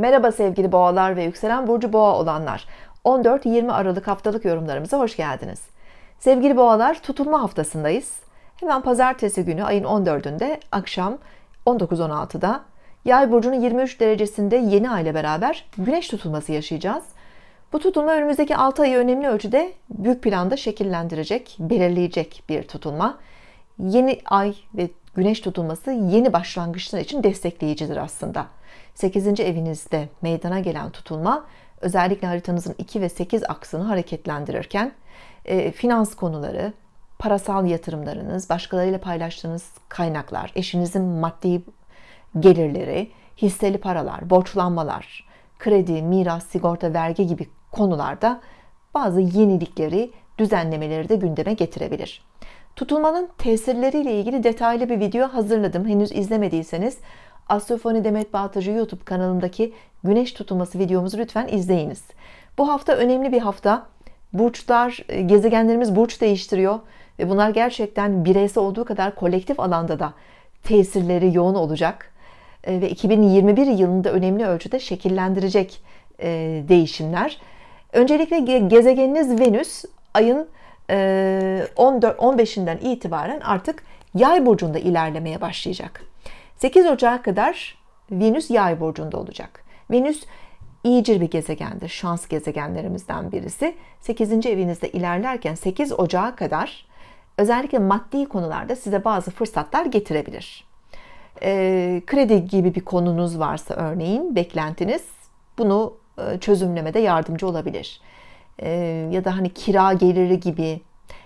Merhaba sevgili boğalar ve yükselen burcu boğa olanlar. 14-20 Aralık haftalık yorumlarımıza hoş geldiniz. Sevgili boğalar tutulma haftasındayız. Hemen pazartesi günü ayın 14'ünde akşam 19.16'da Yay burcunun 23 derecesinde yeni ay ile beraber güneş tutulması yaşayacağız. Bu tutulma önümüzdeki 6 ayı önemli ölçüde büyük planda şekillendirecek, belirleyecek bir tutulma. Yeni ay ve Güneş tutulması yeni başlangıçlar için destekleyicidir aslında. 8. evinizde meydana gelen tutulma özellikle haritanızın 2 ve 8 aksını hareketlendirirken e, finans konuları, parasal yatırımlarınız, başkalarıyla paylaştığınız kaynaklar, eşinizin maddi gelirleri, hisseli paralar, borçlanmalar, kredi, miras, sigorta, vergi gibi konularda bazı yenilikleri, düzenlemeleri de gündeme getirebilir. Tutulmanın tesirleriyle ilgili detaylı bir video hazırladım. Henüz izlemediyseniz Astrofoni Demet Bağtacı YouTube kanalındaki güneş tutulması videomuzu lütfen izleyiniz. Bu hafta önemli bir hafta. Burçlar, e, gezegenlerimiz burç değiştiriyor ve bunlar gerçekten bireysel olduğu kadar kolektif alanda da tesirleri yoğun olacak e, ve 2021 yılında önemli ölçüde şekillendirecek e, değişimler. Öncelikle gezegeniniz Venüs ayın 14 15'inden itibaren artık Yay burcunda ilerlemeye başlayacak. 8 Ocak'a kadar Venüs Yay burcunda olacak. Venüs iyicir bir gezegendir. Şans gezegenlerimizden birisi. 8. evinizde ilerlerken 8 Ocak'a kadar özellikle maddi konularda size bazı fırsatlar getirebilir. Ee, kredi gibi bir konunuz varsa örneğin beklentiniz bunu e, çözümlemede yardımcı olabilir. E, ya da hani kira geliri gibi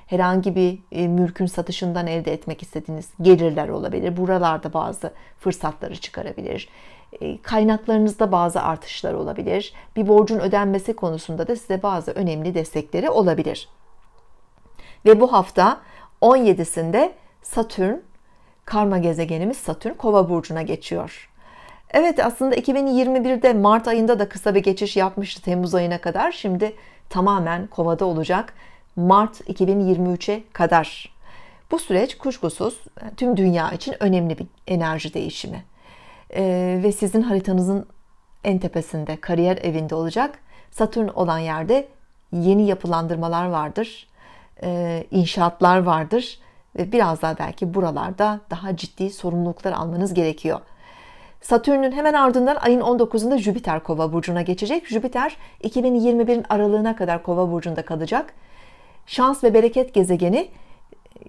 herhangi bir e, mülkün satışından elde etmek istediğiniz gelirler olabilir. Buralarda bazı fırsatları çıkarabilir. E, kaynaklarınızda bazı artışlar olabilir. Bir borcun ödenmesi konusunda da size bazı önemli destekleri olabilir. Ve bu hafta 17'sinde Satürn, karma gezegenimiz Satürn kova burcuna geçiyor. Evet aslında 2021'de Mart ayında da kısa bir geçiş yapmıştı Temmuz ayına kadar. Şimdi tamamen kovada olacak Mart 2023'e kadar. Bu süreç kuşkusuz e, tüm dünya için önemli bir enerji değişimi. Ee, ve sizin haritanızın en tepesinde kariyer evinde olacak. Satürn olan yerde yeni yapılandırmalar vardır. Ee, inşaatlar vardır. Ve biraz daha belki buralarda daha ciddi sorumluluklar almanız gerekiyor. Satürn'ün hemen ardından ayın 19'unda Jüpiter Kova burcuna geçecek. Jüpiter 2021'in aralığına kadar Kova burcunda kalacak. Şans ve bereket gezegeni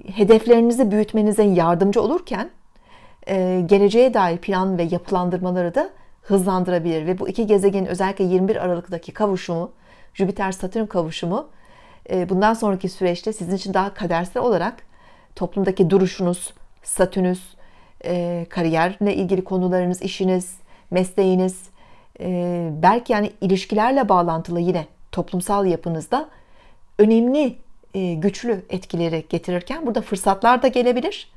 e, hedeflerinizi büyütmenize yardımcı olurken e, geleceğe dair plan ve yapılandırmaları da hızlandırabilir ve bu iki gezegenin özellikle 21 Aralık'taki kavuşumu, Jüpiter Satürn kavuşumu e, bundan sonraki süreçte sizin için daha kadersel olarak toplumdaki duruşunuz, statünüz, e, kariyerle ilgili konularınız, işiniz, mesleğiniz, e, belki yani ilişkilerle bağlantılı yine toplumsal yapınızda önemli, e, güçlü etkileri getirirken burada fırsatlar da gelebilir,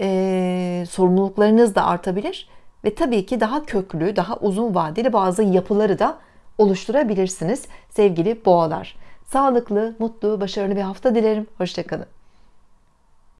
e, sorumluluklarınız da artabilir ve tabii ki daha köklü, daha uzun vadeli bazı yapıları da oluşturabilirsiniz sevgili boğalar. Sağlıklı, mutlu, başarılı bir hafta dilerim. Hoşçakalın.